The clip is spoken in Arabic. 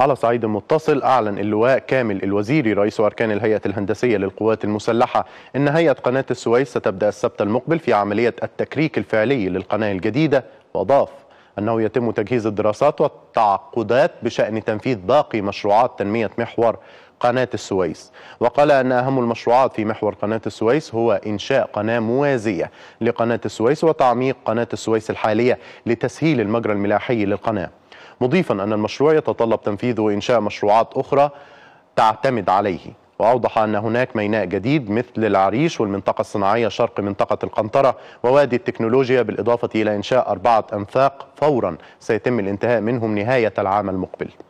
على صعيد متصل أعلن اللواء كامل الوزيري رئيس أركان الهيئة الهندسية للقوات المسلحة أن هيئة قناة السويس ستبدأ السبت المقبل في عملية التكريك الفعلي للقناة الجديدة وأضاف أنه يتم تجهيز الدراسات والتعاقدات بشأن تنفيذ باقي مشروعات تنمية محور قناة السويس وقال أن أهم المشروعات في محور قناة السويس هو إنشاء قناة موازية لقناة السويس وتعميق قناة السويس الحالية لتسهيل المجرى الملاحي للقناة مضيفا أن المشروع يتطلب تنفيذ إنشاء مشروعات أخرى تعتمد عليه وأوضح أن هناك ميناء جديد مثل العريش والمنطقة الصناعية شرق منطقة القنطرة ووادي التكنولوجيا بالإضافة إلى إنشاء أربعة أنفاق فورا سيتم الانتهاء منهم نهاية العام المقبل